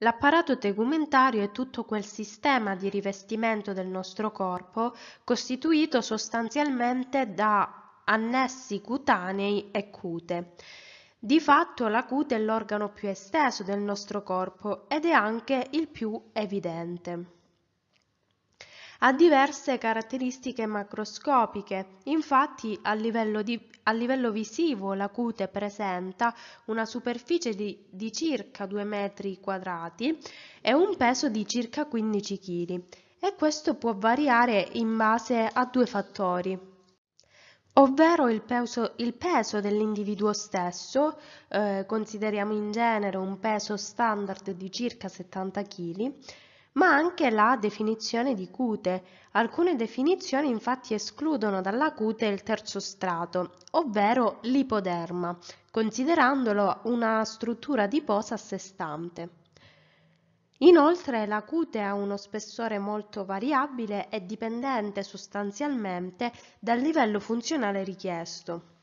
L'apparato tegumentario è tutto quel sistema di rivestimento del nostro corpo costituito sostanzialmente da annessi cutanei e cute. Di fatto la cute è l'organo più esteso del nostro corpo ed è anche il più evidente. Ha diverse caratteristiche macroscopiche, infatti a livello di a livello visivo la cute presenta una superficie di, di circa 2 metri quadrati e un peso di circa 15 kg e questo può variare in base a due fattori, ovvero il peso, peso dell'individuo stesso, eh, consideriamo in genere un peso standard di circa 70 kg, ma anche la definizione di cute. Alcune definizioni infatti escludono dalla cute il terzo strato, ovvero l'ipoderma, considerandolo una struttura adiposa a sé stante. Inoltre la cute ha uno spessore molto variabile e dipendente sostanzialmente dal livello funzionale richiesto.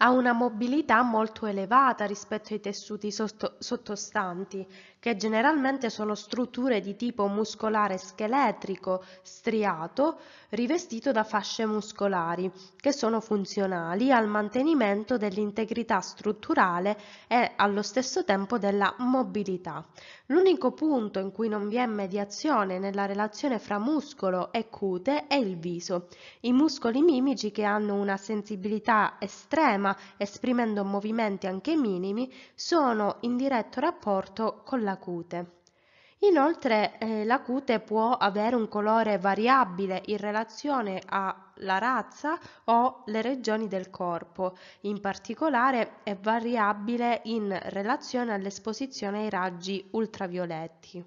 Ha una mobilità molto elevata rispetto ai tessuti sotto, sottostanti, che generalmente sono strutture di tipo muscolare scheletrico striato rivestito da fasce muscolari, che sono funzionali al mantenimento dell'integrità strutturale e allo stesso tempo della mobilità. L'unico punto in cui non vi è mediazione nella relazione fra muscolo e cute è il viso. I muscoli mimici che hanno una sensibilità estrema, esprimendo movimenti anche minimi, sono in diretto rapporto con la la cute. Inoltre eh, la cute può avere un colore variabile in relazione alla razza o le regioni del corpo, in particolare è variabile in relazione all'esposizione ai raggi ultravioletti.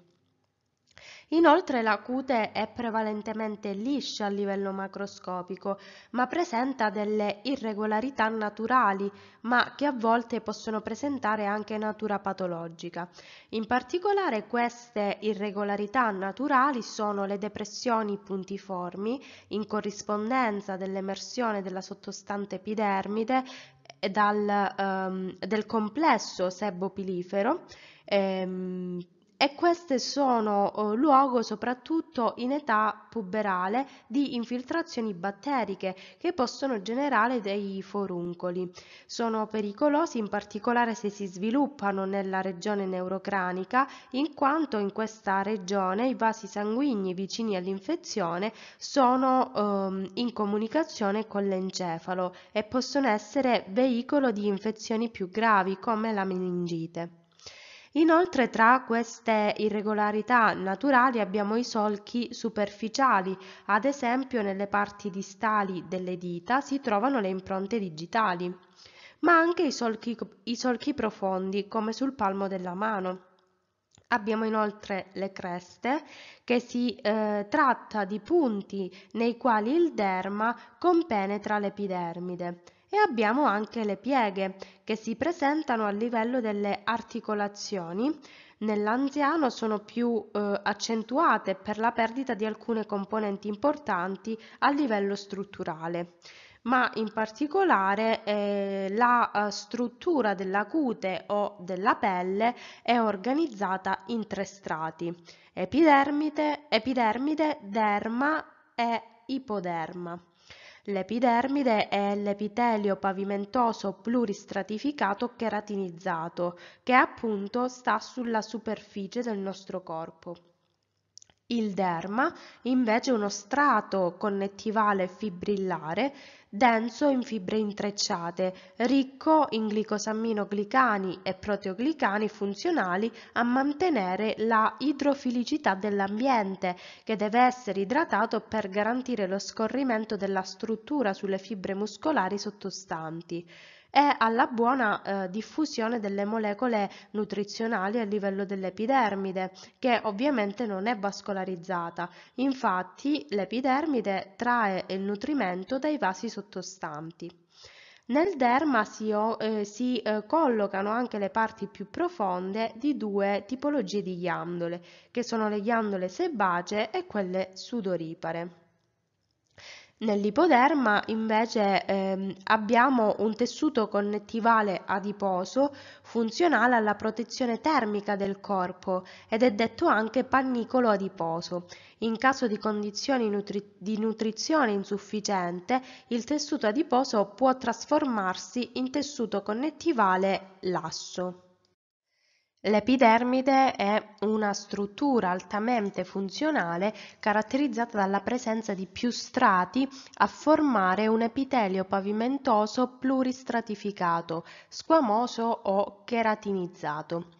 Inoltre la cute è prevalentemente liscia a livello macroscopico, ma presenta delle irregolarità naturali, ma che a volte possono presentare anche natura patologica. In particolare queste irregolarità naturali sono le depressioni puntiformi in corrispondenza dell'emersione della sottostante epidermide eh, dal, um, del complesso sebopilifero ehm, e queste sono eh, luogo soprattutto in età puberale di infiltrazioni batteriche che possono generare dei foruncoli. Sono pericolosi in particolare se si sviluppano nella regione neurocranica in quanto in questa regione i vasi sanguigni vicini all'infezione sono ehm, in comunicazione con l'encefalo e possono essere veicolo di infezioni più gravi come la meningite. Inoltre tra queste irregolarità naturali abbiamo i solchi superficiali, ad esempio nelle parti distali delle dita si trovano le impronte digitali, ma anche i solchi, i solchi profondi come sul palmo della mano. Abbiamo inoltre le creste che si eh, tratta di punti nei quali il derma compenetra l'epidermide e abbiamo anche le pieghe che si presentano a livello delle articolazioni. Nell'anziano sono più eh, accentuate per la perdita di alcune componenti importanti a livello strutturale ma in particolare eh, la uh, struttura della cute o della pelle è organizzata in tre strati, epidermide, epidermide derma e ipoderma. L'epidermide è l'epitelio pavimentoso pluristratificato cheratinizzato, che appunto sta sulla superficie del nostro corpo. Il derma invece è uno strato connettivale fibrillare denso in fibre intrecciate, ricco in glicosamminoglicani e proteoglicani funzionali a mantenere la idrofilicità dell'ambiente, che deve essere idratato per garantire lo scorrimento della struttura sulle fibre muscolari sottostanti e alla buona eh, diffusione delle molecole nutrizionali a livello dell'epidermide, che ovviamente non è vascolarizzata. Infatti l'epidermide trae il nutrimento dai vasi sottostanti. Nel derma si, eh, si eh, collocano anche le parti più profonde di due tipologie di ghiandole, che sono le ghiandole sebacee e quelle sudoripare. Nell'ipoderma invece ehm, abbiamo un tessuto connettivale adiposo funzionale alla protezione termica del corpo ed è detto anche pannicolo adiposo. In caso di condizioni nutri di nutrizione insufficiente, il tessuto adiposo può trasformarsi in tessuto connettivale lasso. L'epidermide è una struttura altamente funzionale caratterizzata dalla presenza di più strati a formare un epitelio pavimentoso pluristratificato, squamoso o cheratinizzato.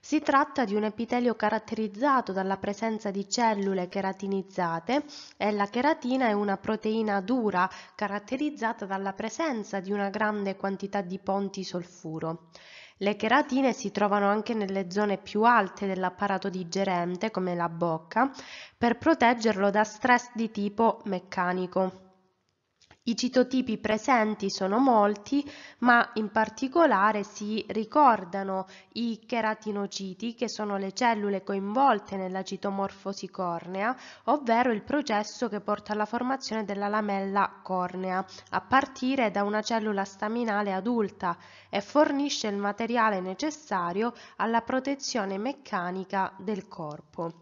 Si tratta di un epitelio caratterizzato dalla presenza di cellule cheratinizzate e la cheratina è una proteina dura caratterizzata dalla presenza di una grande quantità di ponti solfuro. Le cheratine si trovano anche nelle zone più alte dell'apparato digerente, come la bocca, per proteggerlo da stress di tipo meccanico. I citotipi presenti sono molti, ma in particolare si ricordano i cheratinociti, che sono le cellule coinvolte nella citomorfosi cornea, ovvero il processo che porta alla formazione della lamella cornea, a partire da una cellula staminale adulta e fornisce il materiale necessario alla protezione meccanica del corpo.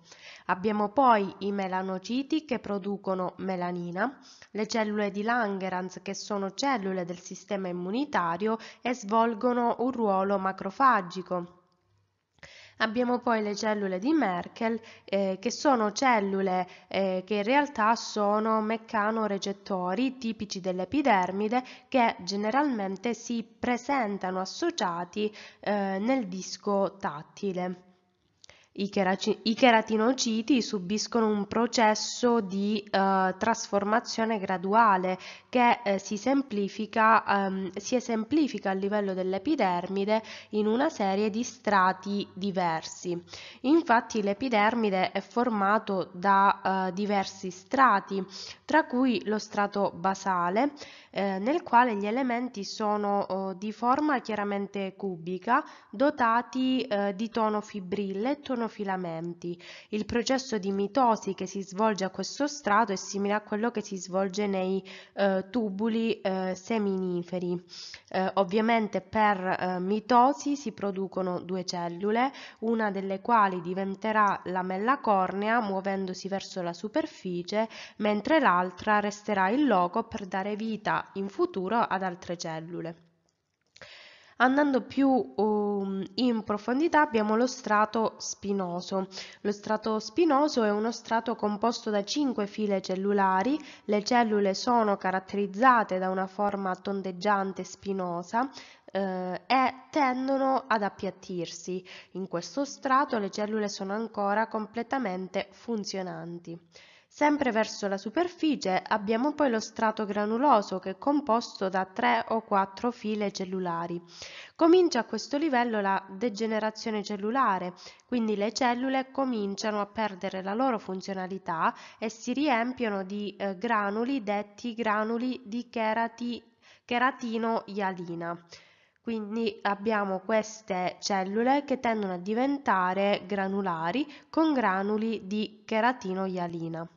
Abbiamo poi i melanociti che producono melanina, le cellule di Langerhans che sono cellule del sistema immunitario e svolgono un ruolo macrofagico. Abbiamo poi le cellule di Merkel eh, che sono cellule eh, che in realtà sono meccanorecettori tipici dell'epidermide che generalmente si presentano associati eh, nel disco tattile i, cheratinociti subiscono un processo di eh, trasformazione graduale che eh, si, semplifica, ehm, si esemplifica a livello dell'epidermide in una serie di strati diversi. Infatti l'epidermide è formato da eh, diversi strati, tra cui lo strato basale, eh, nel quale gli elementi sono oh, di forma chiaramente cubica, dotati eh, di tono fibrille e tono microfilamenti. Il processo di mitosi che si svolge a questo strato è simile a quello che si svolge nei eh, tubuli eh, seminiferi. Eh, ovviamente per eh, mitosi si producono due cellule, una delle quali diventerà lamella cornea muovendosi verso la superficie, mentre l'altra resterà in loco per dare vita in futuro ad altre cellule. Andando più um, in profondità abbiamo lo strato spinoso. Lo strato spinoso è uno strato composto da 5 file cellulari, le cellule sono caratterizzate da una forma tondeggiante spinosa, eh, e tendono ad appiattirsi. In questo strato le cellule sono ancora completamente funzionanti. Sempre verso la superficie abbiamo poi lo strato granuloso che è composto da 3 o 4 file cellulari. Comincia a questo livello la degenerazione cellulare, quindi le cellule cominciano a perdere la loro funzionalità e si riempiono di eh, granuli detti granuli di cherati, cheratino-ialina. Quindi abbiamo queste cellule che tendono a diventare granulari con granuli di cheratino-ialina.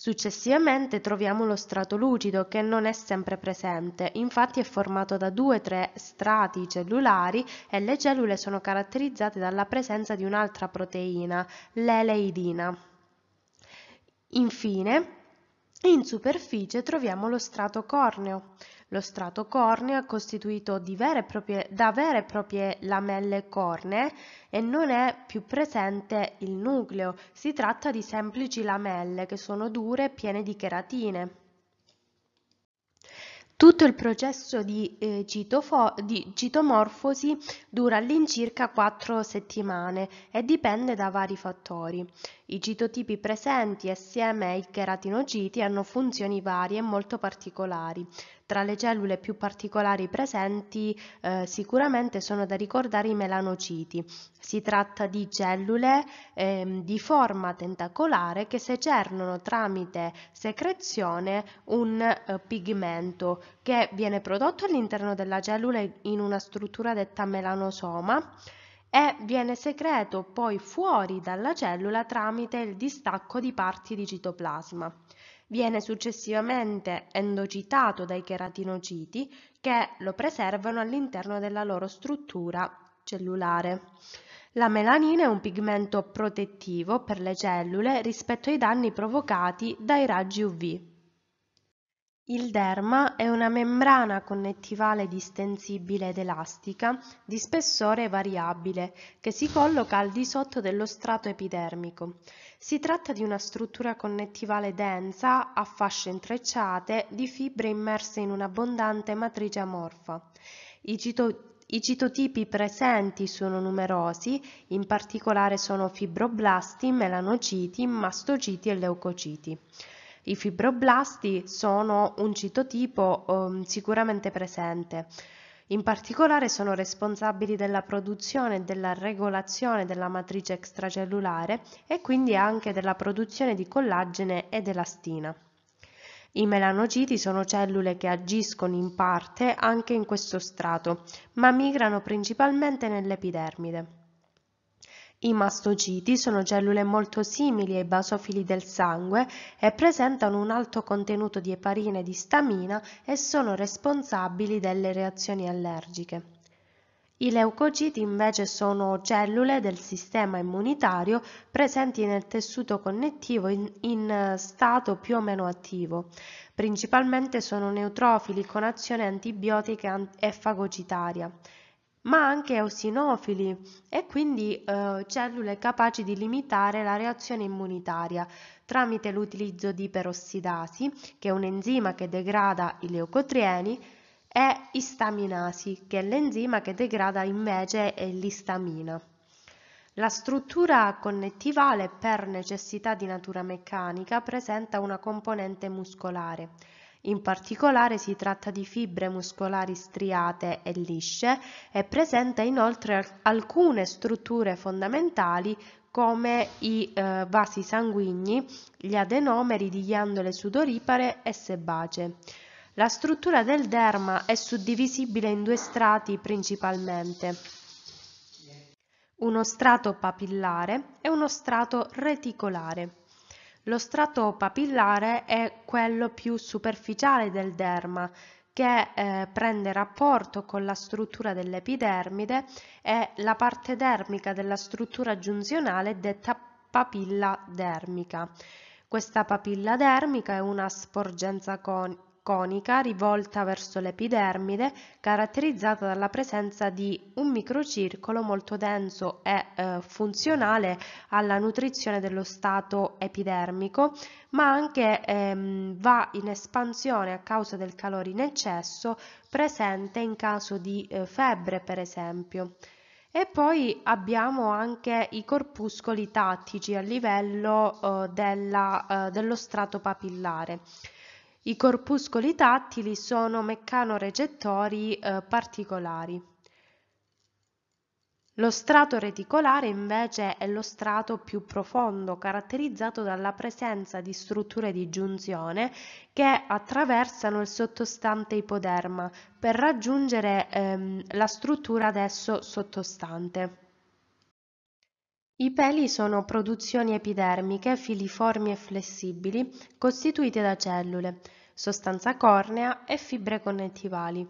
Successivamente troviamo lo strato lucido che non è sempre presente, infatti è formato da due o tre strati cellulari e le cellule sono caratterizzate dalla presenza di un'altra proteina, l'eleidina. Infine, in superficie troviamo lo strato corneo. Lo strato corneo è costituito vere proprie, da vere e proprie lamelle cornee e non è più presente il nucleo, si tratta di semplici lamelle che sono dure e piene di cheratine. Tutto il processo di, eh, di citomorfosi dura all'incirca 4 settimane e dipende da vari fattori. I citotipi presenti assieme ai cheratinociti hanno funzioni varie e molto particolari. Tra le cellule più particolari presenti eh, sicuramente sono da ricordare i melanociti. Si tratta di cellule eh, di forma tentacolare che secernono tramite secrezione un eh, pigmento che viene prodotto all'interno della cellula in una struttura detta melanosoma e viene secreto poi fuori dalla cellula tramite il distacco di parti di citoplasma. Viene successivamente endocitato dai cheratinociti che lo preservano all'interno della loro struttura cellulare. La melanina è un pigmento protettivo per le cellule rispetto ai danni provocati dai raggi UV. Il derma è una membrana connettivale distensibile ed elastica di spessore variabile che si colloca al di sotto dello strato epidermico. Si tratta di una struttura connettivale densa a fasce intrecciate di fibre immerse in un'abbondante matrice amorfa. I, cito I citotipi presenti sono numerosi, in particolare sono fibroblasti, melanociti, mastociti e leucociti. I fibroblasti sono un citotipo um, sicuramente presente. In particolare sono responsabili della produzione e della regolazione della matrice extracellulare e quindi anche della produzione di collagene ed elastina. I melanociti sono cellule che agiscono in parte anche in questo strato, ma migrano principalmente nell'epidermide. I mastociti sono cellule molto simili ai basofili del sangue e presentano un alto contenuto di eparina e di stamina e sono responsabili delle reazioni allergiche. I leucociti invece sono cellule del sistema immunitario presenti nel tessuto connettivo in, in eh, stato più o meno attivo. Principalmente sono neutrofili con azione antibiotica e fagocitaria ma anche eosinofili e quindi eh, cellule capaci di limitare la reazione immunitaria tramite l'utilizzo di iperossidasi, che è un enzima che degrada i leucotrieni, e istaminasi, che è l'enzima che degrada invece l'istamina. La struttura connettivale per necessità di natura meccanica presenta una componente muscolare. In particolare si tratta di fibre muscolari striate e lisce e presenta inoltre alcune strutture fondamentali come i eh, vasi sanguigni, gli adenomeri di ghiandole sudoripare e sebacee. La struttura del derma è suddivisibile in due strati principalmente, uno strato papillare e uno strato reticolare. Lo strato papillare è quello più superficiale del derma che eh, prende rapporto con la struttura dell'epidermide e la parte dermica della struttura giunzionale detta papilla dermica. Questa papilla dermica è una sporgenza con conica rivolta verso l'epidermide caratterizzata dalla presenza di un microcircolo molto denso e eh, funzionale alla nutrizione dello stato epidermico ma anche ehm, va in espansione a causa del calore in eccesso presente in caso di eh, febbre per esempio. E poi abbiamo anche i corpuscoli tattici a livello eh, della, eh, dello strato papillare. I corpuscoli tattili sono mecanorecettori eh, particolari. Lo strato reticolare invece è lo strato più profondo, caratterizzato dalla presenza di strutture di giunzione che attraversano il sottostante ipoderma per raggiungere ehm, la struttura adesso sottostante. I peli sono produzioni epidermiche filiformi e flessibili costituite da cellule sostanza cornea e fibre connettivali.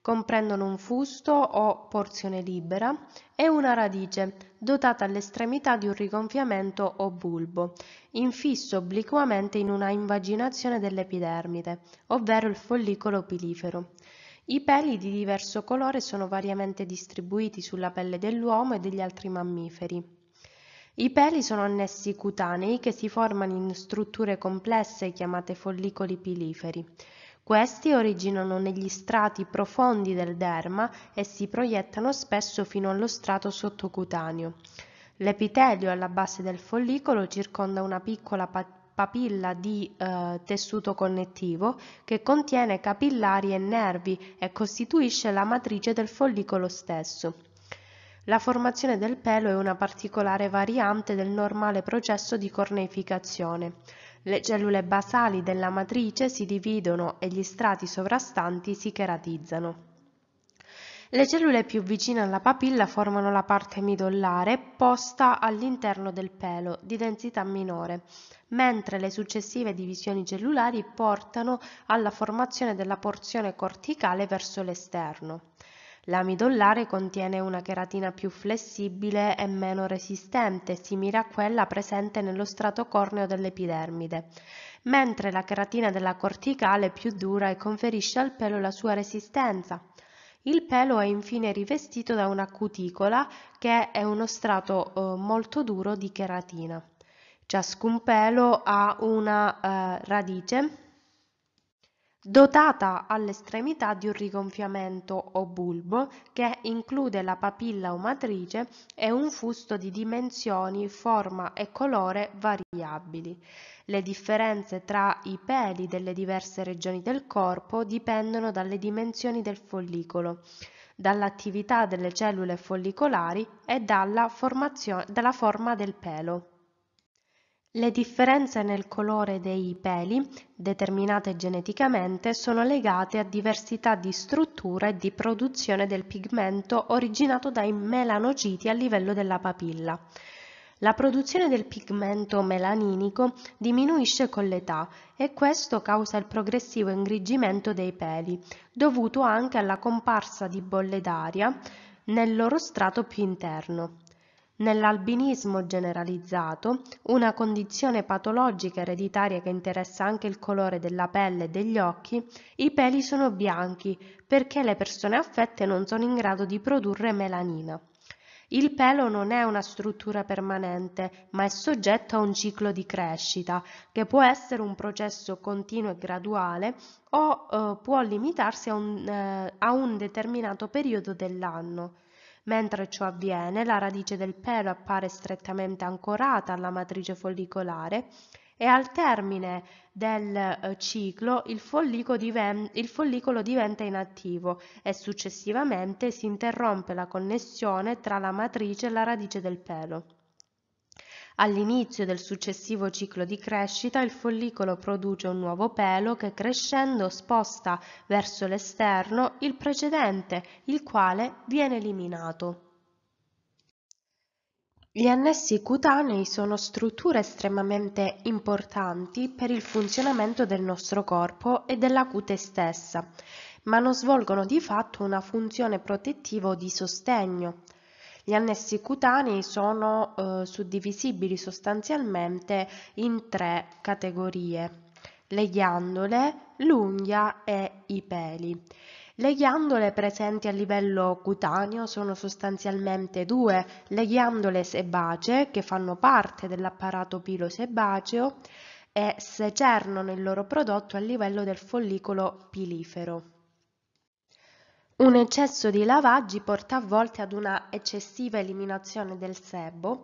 Comprendono un fusto o porzione libera e una radice dotata all'estremità di un rigonfiamento o bulbo, infisso obliquamente in una invaginazione dell'epidermide, ovvero il follicolo pilifero. I peli di diverso colore sono variamente distribuiti sulla pelle dell'uomo e degli altri mammiferi. I peli sono annessi cutanei che si formano in strutture complesse chiamate follicoli piliferi. Questi originano negli strati profondi del derma e si proiettano spesso fino allo strato sottocutaneo. L'epitelio alla base del follicolo circonda una piccola papilla di eh, tessuto connettivo che contiene capillari e nervi e costituisce la matrice del follicolo stesso. La formazione del pelo è una particolare variante del normale processo di corneificazione. Le cellule basali della matrice si dividono e gli strati sovrastanti si cheratizzano. Le cellule più vicine alla papilla formano la parte midollare posta all'interno del pelo, di densità minore, mentre le successive divisioni cellulari portano alla formazione della porzione corticale verso l'esterno. L'amidollare contiene una cheratina più flessibile e meno resistente, simile a quella presente nello strato corneo dell'epidermide, mentre la cheratina della corticale è più dura e conferisce al pelo la sua resistenza. Il pelo è infine rivestito da una cuticola che è uno strato eh, molto duro di cheratina. Ciascun pelo ha una eh, radice dotata all'estremità di un rigonfiamento o bulbo che include la papilla o matrice e un fusto di dimensioni, forma e colore variabili. Le differenze tra i peli delle diverse regioni del corpo dipendono dalle dimensioni del follicolo, dall'attività delle cellule follicolari e dalla, dalla forma del pelo. Le differenze nel colore dei peli, determinate geneticamente, sono legate a diversità di struttura e di produzione del pigmento originato dai melanociti a livello della papilla. La produzione del pigmento melaninico diminuisce con l'età e questo causa il progressivo ingrigimento dei peli, dovuto anche alla comparsa di bolle d'aria nel loro strato più interno. Nell'albinismo generalizzato, una condizione patologica ereditaria che interessa anche il colore della pelle e degli occhi, i peli sono bianchi perché le persone affette non sono in grado di produrre melanina. Il pelo non è una struttura permanente, ma è soggetto a un ciclo di crescita, che può essere un processo continuo e graduale o eh, può limitarsi a un, eh, a un determinato periodo dell'anno. Mentre ciò avviene, la radice del pelo appare strettamente ancorata alla matrice follicolare e al termine del eh, ciclo il follicolo, diven il follicolo diventa inattivo e successivamente si interrompe la connessione tra la matrice e la radice del pelo. All'inizio del successivo ciclo di crescita il follicolo produce un nuovo pelo che crescendo sposta verso l'esterno il precedente, il quale viene eliminato. Gli annessi cutanei sono strutture estremamente importanti per il funzionamento del nostro corpo e della cute stessa, ma non svolgono di fatto una funzione protettiva o di sostegno. Gli annessi cutanei sono eh, suddivisibili sostanzialmente in tre categorie, le ghiandole, l'unghia e i peli. Le ghiandole presenti a livello cutaneo sono sostanzialmente due, le ghiandole sebacee che fanno parte dell'apparato pilosebaceo e secernono il loro prodotto a livello del follicolo pilifero. Un eccesso di lavaggi porta a volte ad una eccessiva eliminazione del sebo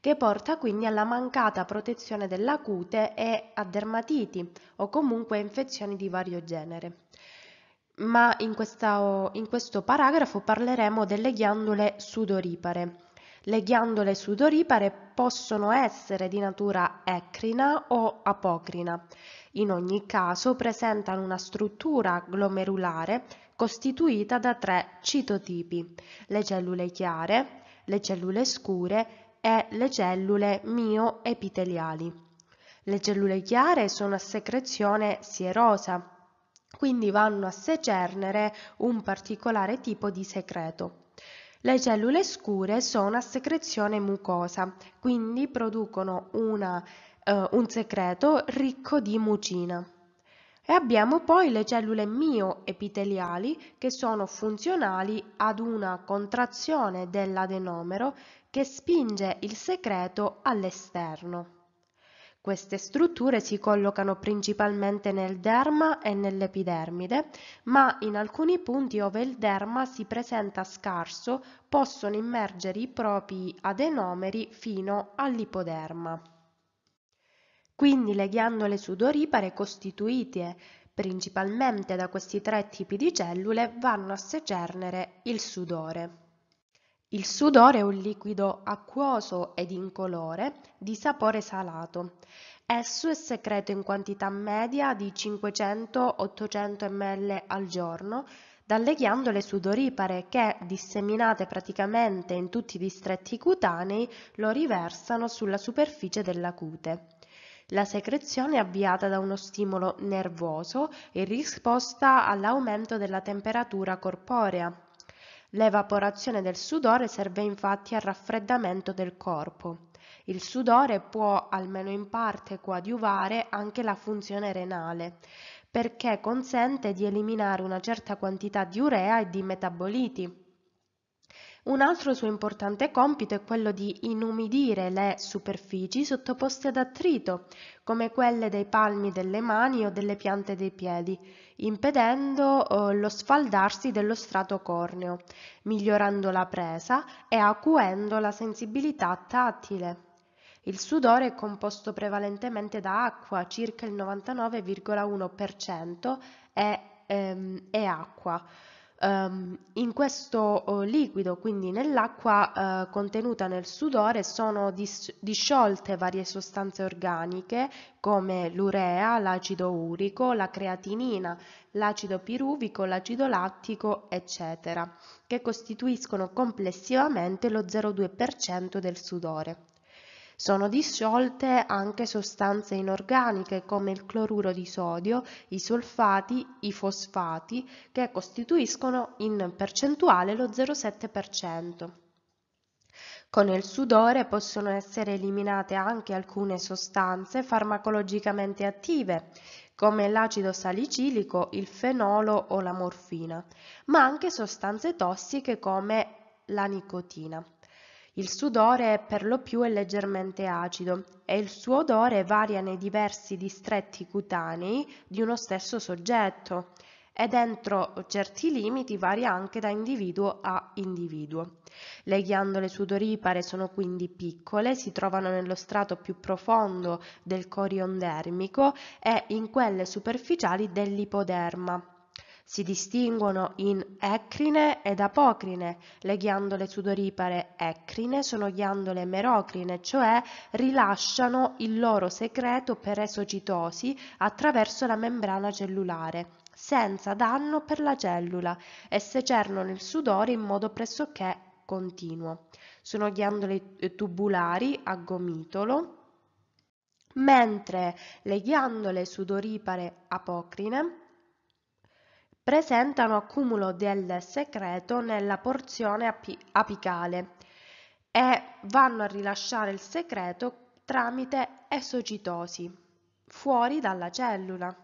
che porta quindi alla mancata protezione della cute e a dermatiti o comunque a infezioni di vario genere. Ma in, questa, in questo paragrafo parleremo delle ghiandole sudoripare. Le ghiandole sudoripare possono essere di natura ecrina o apocrina. In ogni caso presentano una struttura glomerulare costituita da tre citotipi, le cellule chiare, le cellule scure e le cellule mioepiteliali. Le cellule chiare sono a secrezione sierosa, quindi vanno a secernere un particolare tipo di secreto. Le cellule scure sono a secrezione mucosa, quindi producono una, eh, un secreto ricco di mucina. E abbiamo poi le cellule mioepiteliali che sono funzionali ad una contrazione dell'adenomero che spinge il secreto all'esterno. Queste strutture si collocano principalmente nel derma e nell'epidermide, ma in alcuni punti dove il derma si presenta scarso possono immergere i propri adenomeri fino all'ipoderma. Quindi le ghiandole sudoripare costituite principalmente da questi tre tipi di cellule vanno a secernere il sudore. Il sudore è un liquido acquoso ed incolore di sapore salato. Esso è secreto in quantità media di 500-800 ml al giorno dalle ghiandole sudoripare che, disseminate praticamente in tutti i distretti cutanei, lo riversano sulla superficie della cute. La secrezione è avviata da uno stimolo nervoso in risposta all'aumento della temperatura corporea. L'evaporazione del sudore serve infatti al raffreddamento del corpo. Il sudore può almeno in parte coadiuvare anche la funzione renale, perché consente di eliminare una certa quantità di urea e di metaboliti un altro suo importante compito è quello di inumidire le superfici sottoposte ad attrito, come quelle dei palmi delle mani o delle piante dei piedi, impedendo eh, lo sfaldarsi dello strato corneo, migliorando la presa e acuendo la sensibilità tattile. Il sudore è composto prevalentemente da acqua, circa il 99,1%, è, ehm, e acqua. Ehm, in questo oh, liquido, quindi nell'acqua eh, contenuta nel sudore, sono disciolte varie sostanze organiche come l'urea, l'acido urico, la creatinina, l'acido piruvico, l'acido lattico, eccetera, che costituiscono complessivamente lo 0,2% del sudore. Sono disciolte anche sostanze inorganiche come il cloruro di sodio, i solfati, i fosfati, che costituiscono in percentuale lo 0,7%. Con il sudore possono essere eliminate anche alcune sostanze farmacologicamente attive, come l'acido salicilico, il fenolo o la morfina, ma anche sostanze tossiche come la nicotina. Il sudore per lo più è leggermente acido e il suo odore varia nei diversi distretti cutanei di uno stesso soggetto e dentro certi limiti varia anche da individuo a individuo. Le ghiandole sudoripare sono quindi piccole, si trovano nello strato più profondo del corion dermico e in quelle superficiali dell'ipoderma. Si distinguono in eccrine ed apocrine. Le ghiandole sudoripare eccrine sono ghiandole merocrine, cioè rilasciano il loro secreto per esocitosi attraverso la membrana cellulare senza danno per la cellula e secernono il sudore in modo pressoché continuo. Sono ghiandole eh, tubulari a gomitolo, mentre le ghiandole sudoripare apocrine presentano accumulo del secreto nella porzione api apicale e vanno a rilasciare il secreto tramite esocitosi fuori dalla cellula.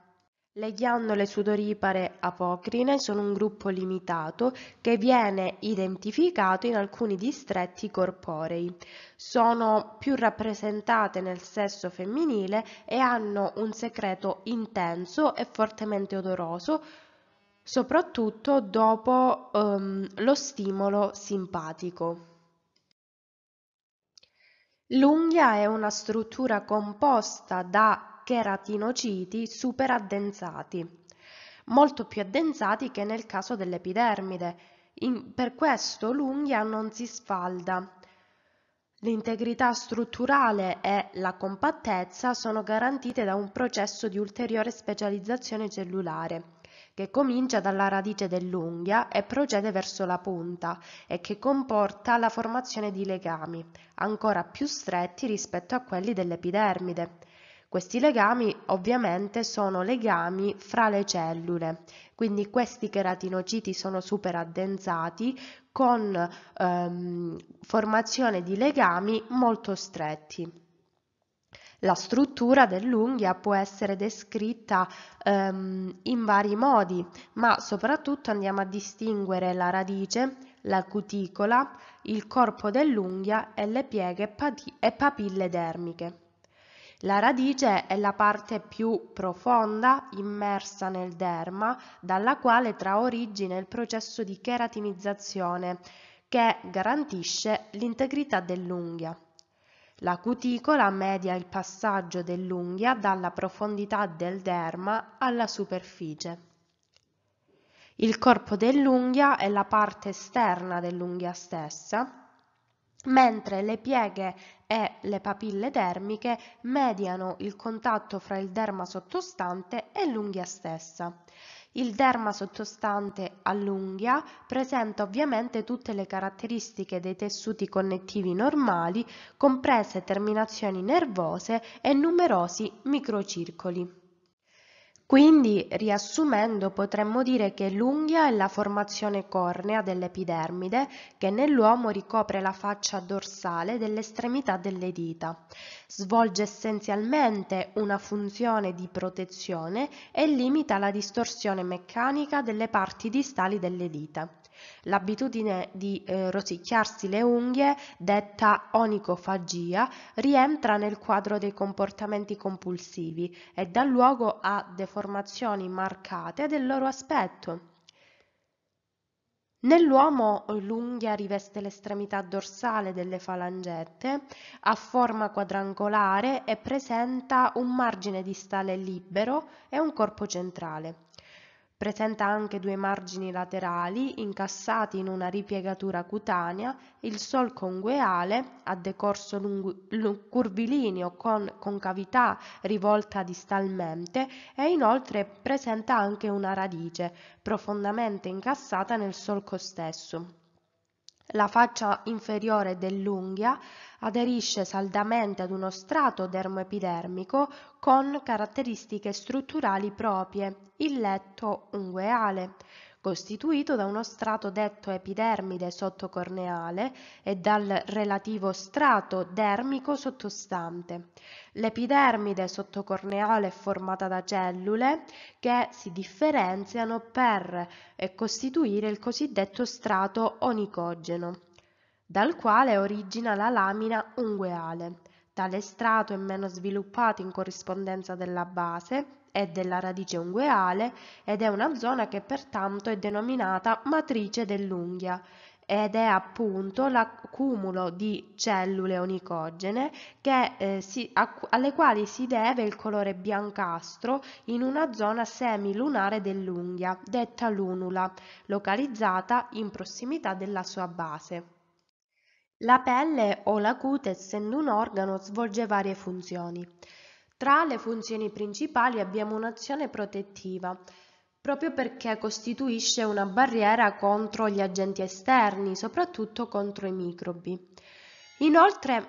Le ghiandole sudoripare apocrine sono un gruppo limitato che viene identificato in alcuni distretti corporei. Sono più rappresentate nel sesso femminile e hanno un secreto intenso e fortemente odoroso soprattutto dopo um, lo stimolo simpatico. L'unghia è una struttura composta da cheratinociti super addensati, molto più addensati che nel caso dell'epidermide. In, per questo l'unghia non si sfalda. L'integrità strutturale e la compattezza sono garantite da un processo di ulteriore specializzazione cellulare che comincia dalla radice dell'unghia e procede verso la punta e che comporta la formazione di legami, ancora più stretti rispetto a quelli dell'epidermide. Questi legami ovviamente sono legami fra le cellule, quindi questi cheratinociti sono super addensati con ehm, formazione di legami molto stretti. La struttura dell'unghia può essere descritta ehm, in vari modi, ma soprattutto andiamo a distinguere la radice, la cuticola, il corpo dell'unghia e le pieghe e papille dermiche. La radice è la parte più profonda immersa nel derma, dalla quale trae origine il processo di cheratinizzazione che garantisce l'integrità dell'unghia. La cuticola media il passaggio dell'unghia dalla profondità del derma alla superficie. Il corpo dell'unghia è la parte esterna dell'unghia stessa, mentre le pieghe e le papille dermiche mediano il contatto fra il derma sottostante e l'unghia stessa. Il derma sottostante all'unghia presenta ovviamente tutte le caratteristiche dei tessuti connettivi normali, comprese terminazioni nervose e numerosi microcircoli. Quindi, riassumendo, potremmo dire che l'unghia è la formazione cornea dell'epidermide che nell'uomo ricopre la faccia dorsale dell'estremità delle dita. Svolge essenzialmente una funzione di protezione e limita la distorsione meccanica delle parti distali delle dita. L'abitudine di eh, rosicchiarsi le unghie, detta onicofagia, rientra nel quadro dei comportamenti compulsivi e dà luogo a deformazioni marcate del loro aspetto. Nell'uomo l'unghia riveste l'estremità dorsale delle falangette, ha forma quadrangolare e presenta un margine distale libero e un corpo centrale. Presenta anche due margini laterali incassati in una ripiegatura cutanea, il solco ungueale a decorso lungu- curvilineo con concavità rivolta distalmente e inoltre presenta anche una radice profondamente incassata nel solco stesso. La faccia inferiore dell'unghia aderisce saldamente ad uno strato dermoepidermico con caratteristiche strutturali proprie, il letto ungueale, costituito da uno strato detto epidermide sottocorneale e dal relativo strato dermico sottostante. L'epidermide sottocorneale è formata da cellule che si differenziano per costituire il cosiddetto strato onicogeno dal quale origina la lamina ungueale. Tale strato è meno sviluppato in corrispondenza della base e della radice ungueale ed è una zona che pertanto è denominata matrice dell'unghia ed è appunto l'accumulo di cellule onicogene che, eh, si, a, alle quali si deve il colore biancastro in una zona semilunare dell'unghia, detta lunula, localizzata in prossimità della sua base. La pelle o la cute, essendo un organo, svolge varie funzioni. Tra le funzioni principali abbiamo un'azione protettiva, proprio perché costituisce una barriera contro gli agenti esterni, soprattutto contro i microbi. Inoltre,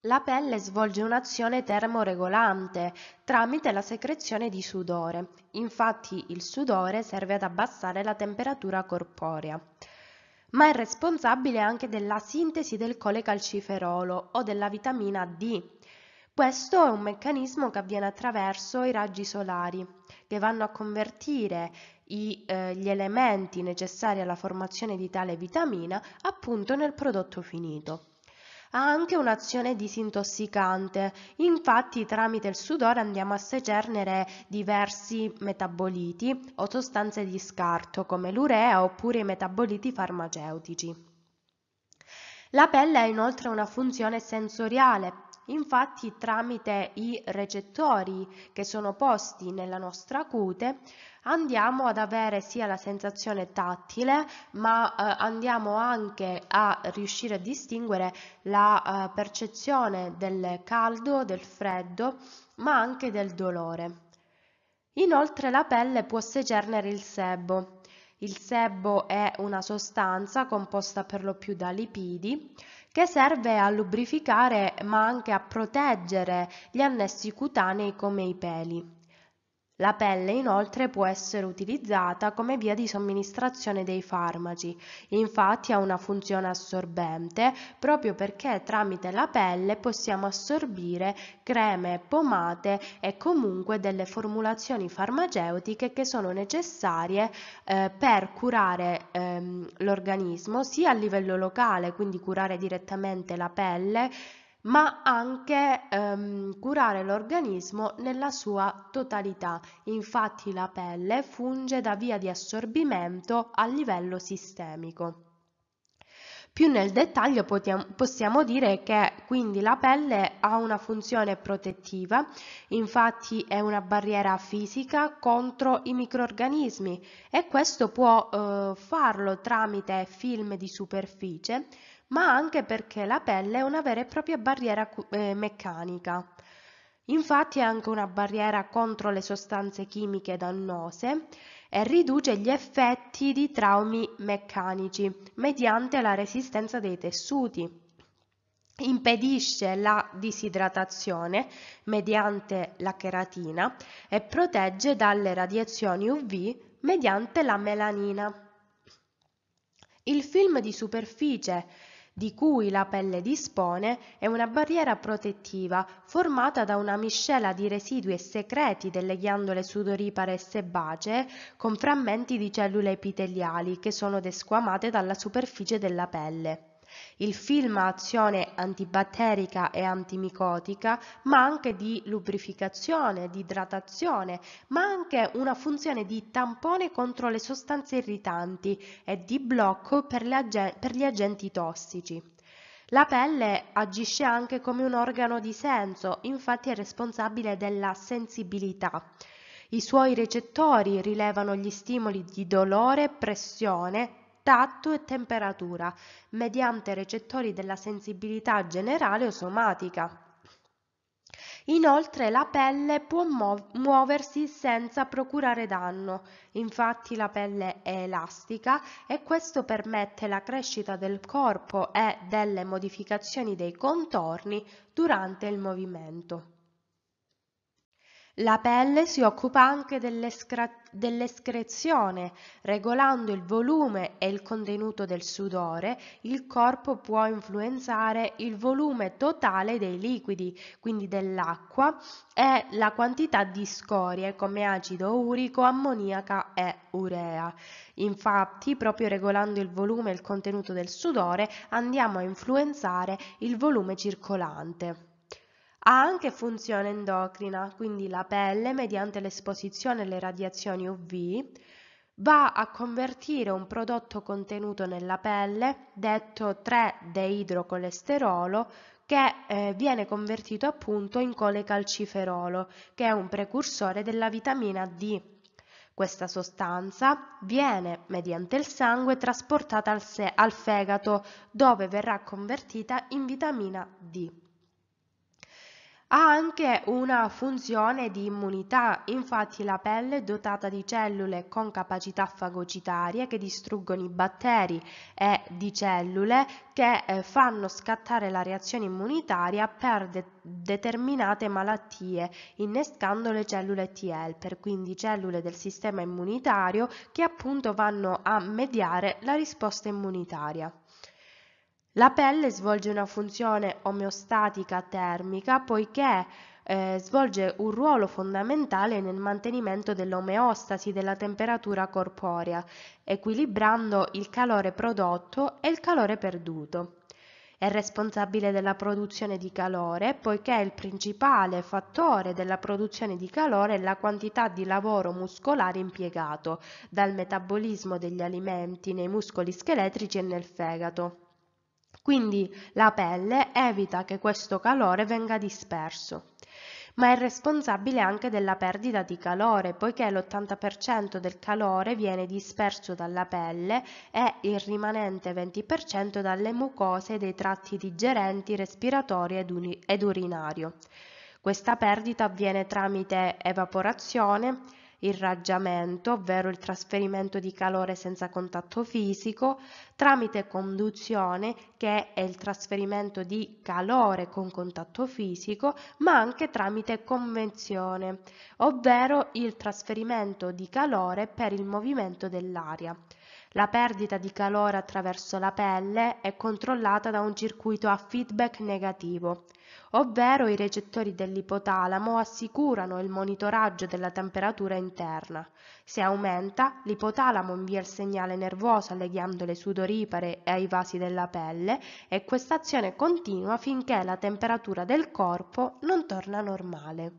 la pelle svolge un'azione termoregolante tramite la secrezione di sudore. Infatti il sudore serve ad abbassare la temperatura corporea ma è responsabile anche della sintesi del colecalciferolo o della vitamina D. Questo è un meccanismo che avviene attraverso i raggi solari, che vanno a convertire i, eh, gli elementi necessari alla formazione di tale vitamina appunto nel prodotto finito. Ha anche un'azione disintossicante, infatti tramite il sudore andiamo a secernere diversi metaboliti o sostanze di scarto come l'urea oppure i metaboliti farmaceutici. La pelle ha inoltre una funzione sensoriale, infatti tramite i recettori che sono posti nella nostra cute andiamo ad avere sia la sensazione tattile ma eh, andiamo anche a riuscire a distinguere la eh, percezione del caldo, del freddo ma anche del dolore. Inoltre la pelle può secernere il sebo. Il sebo è una sostanza composta per lo più da lipidi che serve a lubrificare ma anche a proteggere gli annessi cutanei come i peli. La pelle inoltre può essere utilizzata come via di somministrazione dei farmaci, infatti ha una funzione assorbente proprio perché tramite la pelle possiamo assorbire creme, pomate e comunque delle formulazioni farmaceutiche che sono necessarie eh, per curare ehm, l'organismo sia a livello locale, quindi curare direttamente la pelle, ma anche ehm, curare l'organismo nella sua totalità. Infatti la pelle funge da via di assorbimento a livello sistemico. Più nel dettaglio possiamo dire che quindi la pelle ha una funzione protettiva, infatti è una barriera fisica contro i microorganismi e questo può eh, farlo tramite film di superficie ma anche perché la pelle è una vera e propria barriera eh, meccanica. Infatti è anche una barriera contro le sostanze chimiche dannose e riduce gli effetti di traumi meccanici mediante la resistenza dei tessuti. Impedisce la disidratazione mediante la cheratina e protegge dalle radiazioni UV mediante la melanina. Il film di superficie di cui la pelle dispone, è una barriera protettiva formata da una miscela di residui e secreti delle ghiandole sudoripare e sebacee con frammenti di cellule epiteliali che sono desquamate dalla superficie della pelle. Il film ha azione antibatterica e antimicotica, ma anche di lubrificazione, di idratazione, ma anche una funzione di tampone contro le sostanze irritanti e di blocco per, ag- per gli agenti tossici. La pelle agisce anche come un organo di senso, infatti è responsabile della sensibilità. I suoi recettori rilevano gli stimoli di dolore, pressione, tatto e temperatura, mediante recettori della sensibilità generale o somatica. Inoltre la pelle può muoversi senza procurare danno, infatti la pelle è elastica e questo permette la crescita del corpo e delle modificazioni dei contorni durante il movimento. La pelle si occupa anche dell'escrezione, regolando il volume e il contenuto del sudore, il corpo può influenzare il volume totale dei liquidi, quindi dell'acqua, e la quantità di scorie come acido urico, ammoniaca e urea. Infatti, proprio regolando il volume e il contenuto del sudore, andiamo a influenzare il volume circolante. Ha anche funzione endocrina, quindi la pelle, mediante l'esposizione alle radiazioni UV, va a convertire un prodotto contenuto nella pelle, detto 3-deidrocolesterolo, che eh, viene convertito appunto in colecalciferolo, che è un precursore della vitamina D. Questa sostanza viene, mediante il sangue, trasportata al, al fegato, dove verrà convertita in vitamina D. Ha anche una funzione di immunità, infatti la pelle è dotata di cellule con capacità fagocitarie che distruggono i batteri e di cellule che eh, fanno scattare la reazione immunitaria per de determinate malattie, innescando le cellule T helper, quindi cellule del sistema immunitario che appunto vanno a mediare la risposta immunitaria. La pelle svolge una funzione omeostatica termica poiché eh, svolge un ruolo fondamentale nel mantenimento dell'omeostasi della temperatura corporea, equilibrando il calore prodotto e il calore perduto. È responsabile della produzione di calore poiché il principale fattore della produzione di calore è la quantità di lavoro muscolare impiegato, dal metabolismo degli alimenti nei muscoli scheletrici e nel fegato. Quindi la pelle evita che questo calore venga disperso ma è responsabile anche della perdita di calore, poiché l'80% del calore viene disperso dalla pelle e il rimanente 20% dalle mucose dei tratti digerenti, respiratori ed, ed urinario. Questa perdita avviene tramite evaporazione, irraggiamento, ovvero il trasferimento di calore senza contatto fisico, tramite conduzione, che è il trasferimento di calore con contatto fisico, ma anche tramite convenzione, ovvero il trasferimento di calore per il movimento dell'aria. La perdita di calore attraverso la pelle è controllata da un circuito a feedback negativo, ovvero i recettori dell'ipotalamo assicurano il monitoraggio della temperatura interna. Se aumenta, l'ipotalamo invia il segnale nervoso alle ghiandole sudoripare e ai vasi della pelle e questa azione continua finché la temperatura del corpo non torna normale.